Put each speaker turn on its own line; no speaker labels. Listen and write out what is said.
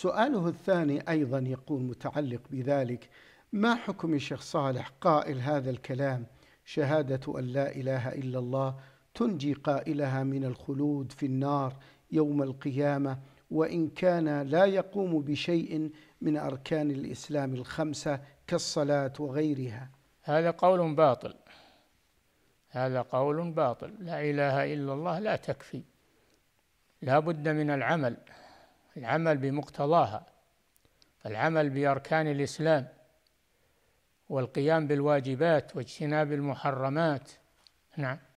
سؤاله الثاني أيضا يقول متعلق بذلك ما حكم الشيخ صالح قائل هذا الكلام شهادة أن لا إله إلا الله تنجي قائلها من الخلود في النار يوم القيامة وإن كان لا يقوم بشيء من أركان الإسلام الخمسة كالصلاة وغيرها
هذا قول باطل هذا قول باطل لا إله إلا الله لا تكفي لا بد من العمل العمل بمقتضاها العمل باركان الاسلام والقيام بالواجبات واجتناب المحرمات نعم